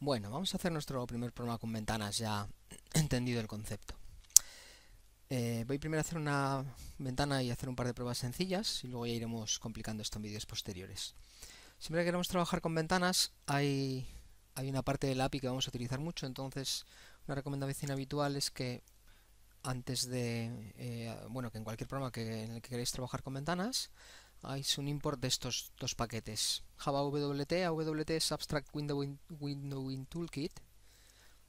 Bueno, vamos a hacer nuestro primer programa con ventanas ya entendido el concepto. Eh, voy primero a hacer una ventana y hacer un par de pruebas sencillas y luego ya iremos complicando esto en vídeos posteriores. Siempre que queremos trabajar con ventanas hay, hay una parte del API que vamos a utilizar mucho, entonces una recomendación habitual es que antes de, eh, bueno, que en cualquier programa que, en el que queréis trabajar con ventanas, es un import de estos dos paquetes Java WT, AWT es Abstract Window Windowing Toolkit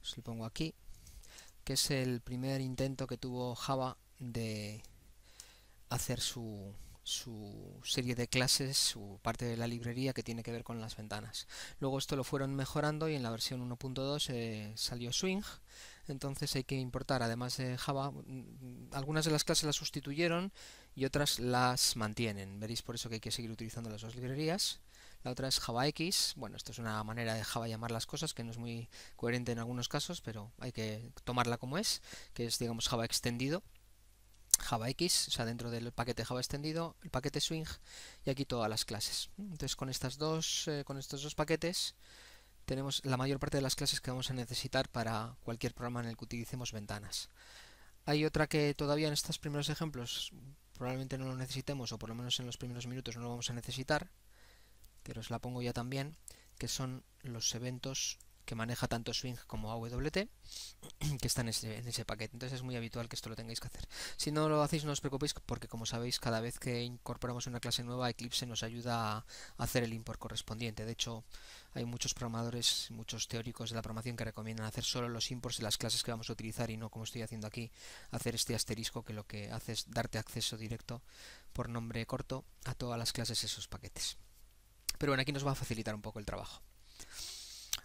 os lo pongo aquí que es el primer intento que tuvo Java de hacer su, serie de clases, su parte de la librería que tiene que ver con las ventanas. Luego esto lo fueron mejorando y en la versión 1.2 eh, salió Swing entonces hay que importar. Además, de eh, Java, mm, mm, algunas de las clases las sustituyeron y otras las mantienen. Veréis por eso que hay que seguir utilizando las dos librerías. La otra es JavaX. Bueno, esto es una manera de Java llamar las cosas que no es muy coherente en algunos casos, pero hay que tomarla como es, que es, digamos, Java extendido. JavaX, o sea, dentro del paquete Java extendido, el paquete Swing y aquí todas las clases. Entonces, con estas dos, eh, con estos dos paquetes, tenemos la mayor parte de las clases que vamos a necesitar para cualquier programa en el que utilicemos ventanas. Hay otra que todavía en estos primeros ejemplos probablemente no lo necesitemos, o por lo menos en los primeros minutos no lo vamos a necesitar, pero os la pongo ya también, que son los eventos que maneja tanto Swing como AWT, que están en ese, paquete. Entonces es muy habitual que esto lo tengáis que hacer. Si no lo hacéis, no os preocupéis, porque como sabéis, cada vez que incorporamos una clase nueva, Eclipse nos ayuda a hacer el import correspondiente. De hecho, hay muchos programadores, muchos teóricos de la programación que recomiendan hacer solo los imports de las clases que vamos a utilizar y no, como estoy haciendo aquí, hacer este asterisco que lo que hace es darte acceso directo por nombre corto a todas las clases esos paquetes. Pero bueno, aquí nos va a facilitar un poco el trabajo.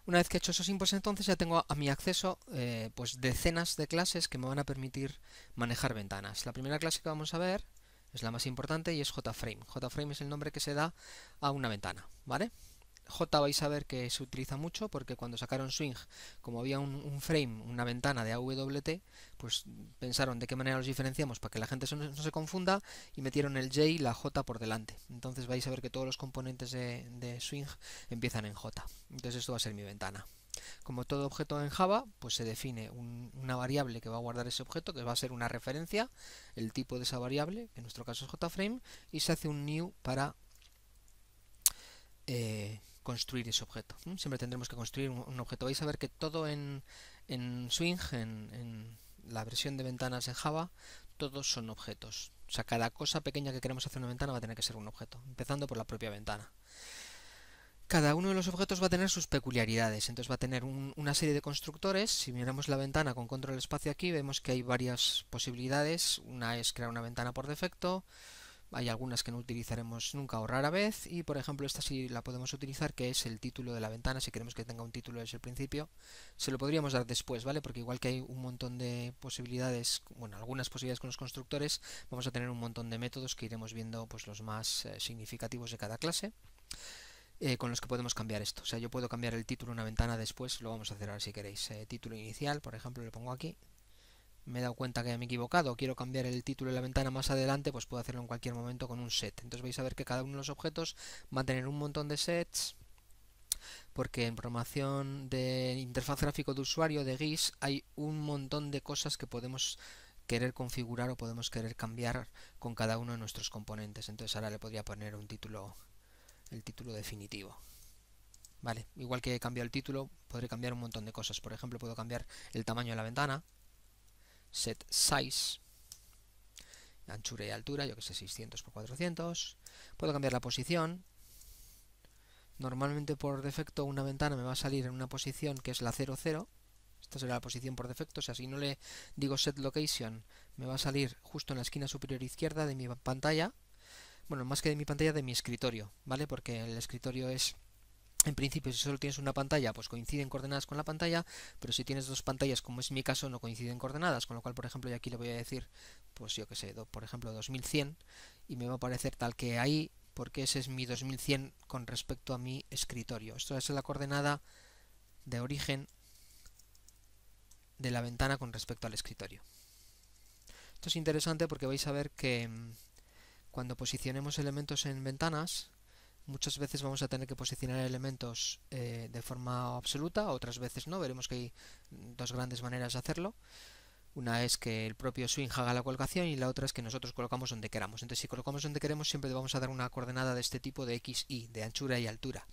Una vez que he hecho esos inputs entonces ya tengo a mi acceso eh, pues decenas de clases que me van a permitir manejar ventanas. La primera clase que vamos a ver es la más importante y es JFrame. JFrame es el nombre que se da a una ventana, ¿vale? J vais a ver que se utiliza mucho porque cuando sacaron Swing, como había un, frame, una ventana de AWT, pues pensaron de qué manera los diferenciamos para que la gente no, se confunda y metieron el J y la J por delante. Entonces vais a ver que todos los componentes de, Swing empiezan en J. Entonces esto va a ser mi ventana. Como todo objeto en Java, pues se define una variable que va a guardar ese objeto, que va a ser una referencia, el tipo de esa variable, que en nuestro caso es JFrame, y se hace un new para eh, construir ese objeto. Siempre tendremos que construir un, objeto. Vais a ver que todo en, Swing, en, la versión de ventanas en Java, todos son objetos. O sea, cada cosa pequeña que queremos hacer en una ventana va a tener que ser un objeto, empezando por la propia ventana. Cada uno de los objetos va a tener sus peculiaridades, entonces va a tener una serie de constructores. Si miramos la ventana con control espacio aquí, vemos que hay varias posibilidades. Una es crear una ventana por defecto, hay algunas que no utilizaremos nunca o rara vez y por ejemplo esta sí la podemos utilizar que es el título de la ventana, si queremos que tenga un título desde el principio, se lo podríamos dar después, ¿vale? Porque igual que hay un montón de posibilidades, bueno, algunas posibilidades con los constructores, vamos a tener un montón de métodos que iremos viendo pues los más eh, significativos de cada clase. Eh, con los que podemos cambiar esto. O sea, yo puedo cambiar el título de una ventana después, lo vamos a hacer ahora si queréis. Eh, título inicial, por ejemplo, le pongo aquí me he dado cuenta que me he equivocado, quiero cambiar el título de la ventana más adelante, pues puedo hacerlo en cualquier momento con un set. Entonces vais a ver que cada uno de los objetos va a tener un montón de sets, porque en programación de interfaz gráfico de usuario de GIS hay un montón de cosas que podemos querer configurar o podemos querer cambiar con cada uno de nuestros componentes. Entonces ahora le podría poner un título, el título definitivo. Vale, igual que he cambiado el título, podré cambiar un montón de cosas. Por ejemplo, puedo cambiar el tamaño de la ventana, set size, anchura y altura, yo que sé, 600 por 400. Puedo cambiar la posición. Normalmente por defecto una ventana me va a salir en una posición que es la 00. Esta será la posición por defecto, o sea, si no le digo set location, me va a salir justo en la esquina superior izquierda de mi pantalla. Bueno, más que de mi pantalla, de mi escritorio, ¿vale? Porque el escritorio es en principio, si solo tienes una pantalla, pues coinciden coordenadas con la pantalla, pero si tienes dos pantallas, como es mi caso, no coinciden coordenadas, con lo cual, por ejemplo, yo aquí le voy a decir, pues yo qué sé, por ejemplo, 2100, y me va a aparecer tal que ahí, porque ese es mi 2100 con respecto a mi escritorio. Esto es la coordenada de origen de la ventana con respecto al escritorio. Esto es interesante porque vais a ver que mm, cuando posicionemos elementos en ventanas, Muchas veces vamos a tener que posicionar elementos eh, de forma absoluta, otras veces no. Veremos que hay dos grandes maneras de hacerlo. Una es que el propio swing haga la colocación y la otra es que nosotros colocamos donde queramos. Entonces si colocamos donde queremos siempre vamos a dar una coordenada de este tipo de x, y, de anchura y altura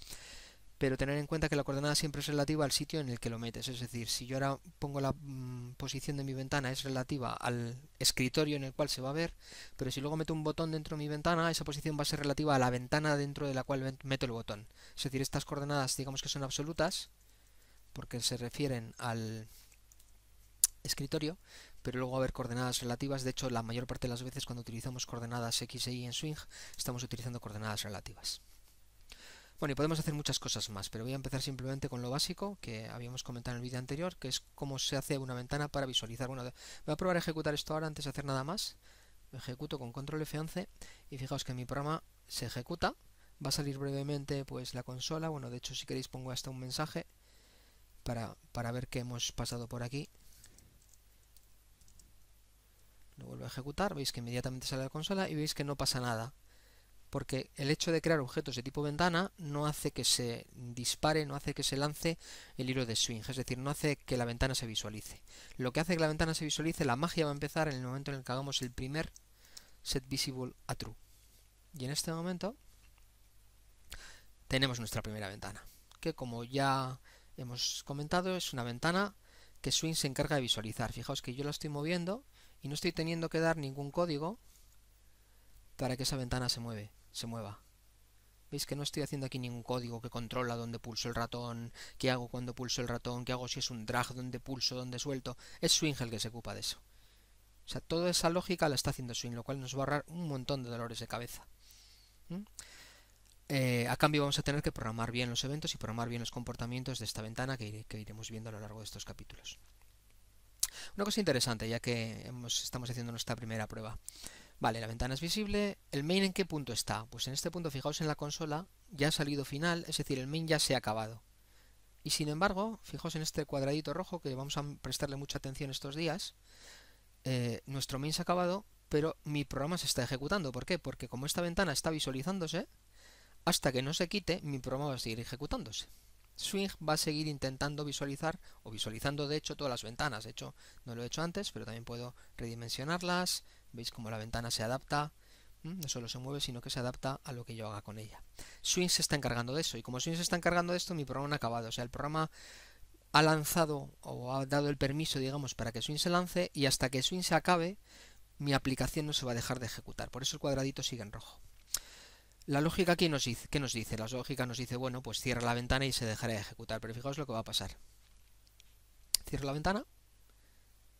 pero tener en cuenta que la coordenada siempre es relativa al sitio en el que lo metes. Es decir, si yo ahora pongo la mm, posición de mi ventana es relativa al escritorio en el cual se va a ver, pero si luego meto un botón dentro de mi ventana, esa posición va a ser relativa a la ventana dentro de la cual meto el botón. Es decir, estas coordenadas digamos que son absolutas, porque se refieren al escritorio, pero luego va a haber coordenadas relativas. De hecho, la mayor parte de las veces cuando utilizamos coordenadas X e Y en swing, estamos utilizando coordenadas relativas. Bueno, y podemos hacer muchas cosas más, pero voy a empezar simplemente con lo básico que habíamos comentado en el vídeo anterior, que es cómo se hace una ventana para visualizar. Bueno, voy a probar a ejecutar esto ahora antes de hacer nada más. Lo ejecuto con control F11 y fijaos que mi programa se ejecuta. Va a salir brevemente pues la consola. Bueno, de hecho si queréis pongo hasta un mensaje para, ver qué hemos pasado por aquí. Lo vuelvo a ejecutar, veis que inmediatamente sale la consola y veis que no pasa nada porque el hecho de crear objetos de tipo ventana no hace que se dispare, no hace que se lance el hilo de swing, es decir, no hace que la ventana se visualice. Lo que hace que la ventana se visualice, la magia va a empezar en el momento en el que hagamos el primer set visible a true. Y en este momento tenemos nuestra primera ventana, que como ya hemos comentado es una ventana que Swing se encarga de visualizar. Fijaos que yo la estoy moviendo y no estoy teniendo que dar ningún código para que esa ventana se mueve se mueva. Veis que no estoy haciendo aquí ningún código que controla dónde pulso el ratón, qué hago cuando pulso el ratón, qué hago si es un drag, dónde pulso, dónde suelto. Es Swing el que se ocupa de eso. O sea, toda esa lógica la está haciendo Swing, lo cual nos va a ahorrar un montón de dolores de cabeza. ¿Mm? Eh, a cambio vamos a tener que programar bien los eventos y programar bien los comportamientos de esta ventana que, iremos viendo a lo largo de estos capítulos. Una cosa interesante, ya que estamos haciendo nuestra primera prueba. Vale, la ventana es visible. ¿El main en qué punto está? Pues en este punto, fijaos en la consola, ya ha salido final, es decir, el main ya se ha acabado. Y sin embargo, fijaos en este cuadradito rojo que vamos a prestarle mucha atención estos días. Eh, nuestro main se ha acabado, pero mi programa se está ejecutando. ¿Por qué? Porque como esta ventana está visualizándose, hasta que no se quite, mi programa va a seguir ejecutándose. Swing va a seguir intentando visualizar o visualizando de hecho todas las ventanas. De hecho, no lo he hecho antes, pero también puedo redimensionarlas. Veis cómo la ventana se adapta. Mm, no solo se mueve, sino que se adapta a lo que yo haga con ella. Swing se está encargando de eso. Y como Swing se está encargando de esto, mi programa no ha acabado. O sea, el programa ha lanzado o ha dado el permiso, digamos, para que Swing se lance y hasta que Swing se acabe, mi aplicación no se va a dejar de ejecutar. Por eso el cuadradito sigue en rojo. La lógica aquí nos dice, ¿qué nos dice? La lógica nos dice, bueno, pues cierra la ventana y se dejará de ejecutar, pero fijaos lo que va a pasar. Cierro la ventana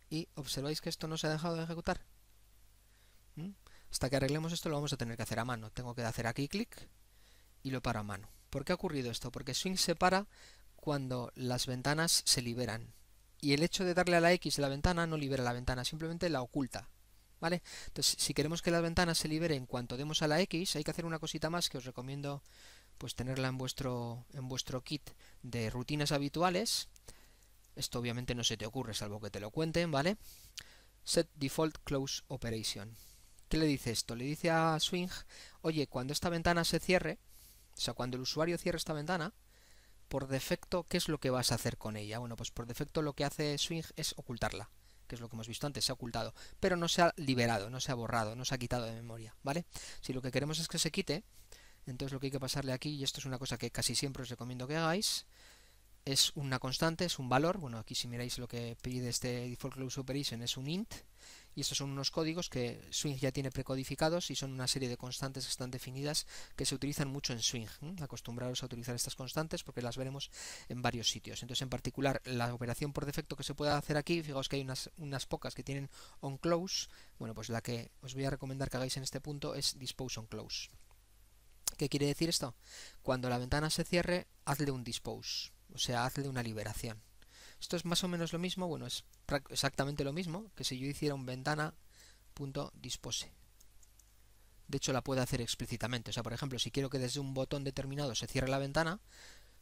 y observáis que esto no se ha dejado de ejecutar. ¿Mm? Hasta que arreglemos esto lo vamos a tener que hacer a mano. Tengo que hacer aquí clic y lo paro a mano. ¿Por qué ha ocurrido esto? Porque Swing se para cuando las ventanas se liberan. Y el hecho de darle a la X la ventana no libera la ventana, simplemente la oculta. ¿vale? Entonces, si queremos que la ventana se libere en cuanto demos a la X, hay que hacer una cosita más que os recomiendo pues tenerla en vuestro, en vuestro kit de rutinas habituales. Esto obviamente no se te ocurre, salvo que te lo cuenten, ¿vale? Set default close operation. ¿Qué le dice esto? Le dice a Swing, oye, cuando esta ventana se cierre, o sea, cuando el usuario cierre esta ventana, por defecto, ¿qué es lo que vas a hacer con ella? Bueno, pues por defecto lo que hace Swing es ocultarla que es lo que hemos visto antes, se ha ocultado, pero no se ha liberado, no se ha borrado, no se ha quitado de memoria, ¿vale? Si lo que queremos es que se quite, entonces lo que hay que pasarle aquí, y esto es una cosa que casi siempre os recomiendo que hagáis, es una constante, es un valor, bueno, aquí si miráis lo que pide este default close operation es un int, y estos son unos códigos que Swing ya tiene precodificados y son una serie de constantes que están definidas que se utilizan mucho en Swing. ¿eh? Acostumbraros a utilizar estas constantes porque las veremos en varios sitios. Entonces, en particular, la operación por defecto que se puede hacer aquí, fijaos que hay unas, pocas que tienen on close. Bueno, pues la que os voy a recomendar que hagáis en este punto es dispose close. ¿Qué quiere decir esto? Cuando la ventana se cierre, hazle un dispose, o sea, hazle una liberación. Esto es más o menos lo mismo, bueno, es exactamente lo mismo que si yo hiciera un ventana.dispose. De hecho, la puedo hacer explícitamente. O sea, por ejemplo, si quiero que desde un botón determinado se cierre la ventana,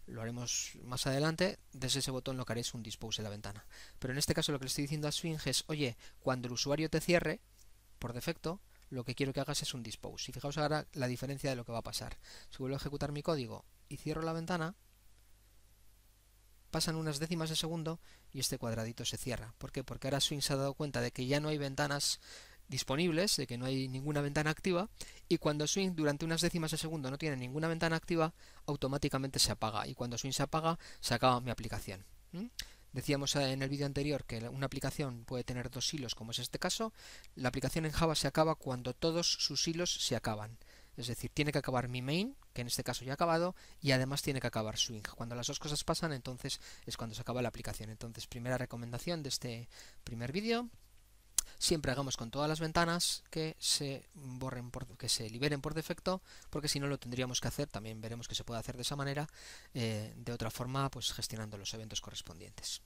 lo haremos más adelante, desde ese botón lo que haré es un dispose de la ventana. Pero en este caso lo que le estoy diciendo a Sphinx es, oye, cuando el usuario te cierre, por defecto, lo que quiero que hagas es un dispose. Y fijaos ahora la diferencia de lo que va a pasar. Si vuelvo a ejecutar mi código y cierro la ventana, pasan unas décimas de segundo y este cuadradito se cierra. ¿Por qué? Porque ahora Swing se ha dado cuenta de que ya no hay ventanas disponibles, de que no hay ninguna ventana activa, y cuando Swing durante unas décimas de segundo no tiene ninguna ventana activa, automáticamente se apaga, y cuando Swing se apaga, se acaba mi aplicación. Decíamos eh, en el vídeo anterior que una aplicación puede tener dos hilos, como es este caso. La aplicación en Java se acaba cuando todos sus hilos se acaban. Es decir, tiene que acabar mi main, que en este caso ya ha acabado, y además tiene que acabar swing. Cuando las dos cosas pasan, entonces es cuando se acaba la aplicación. Entonces, primera recomendación de este primer vídeo. Siempre hagamos con todas las ventanas que se borren que se liberen por defecto, porque si no lo tendríamos que hacer, también veremos que se puede hacer de esa manera, eh, de otra forma, pues gestionando los eventos correspondientes.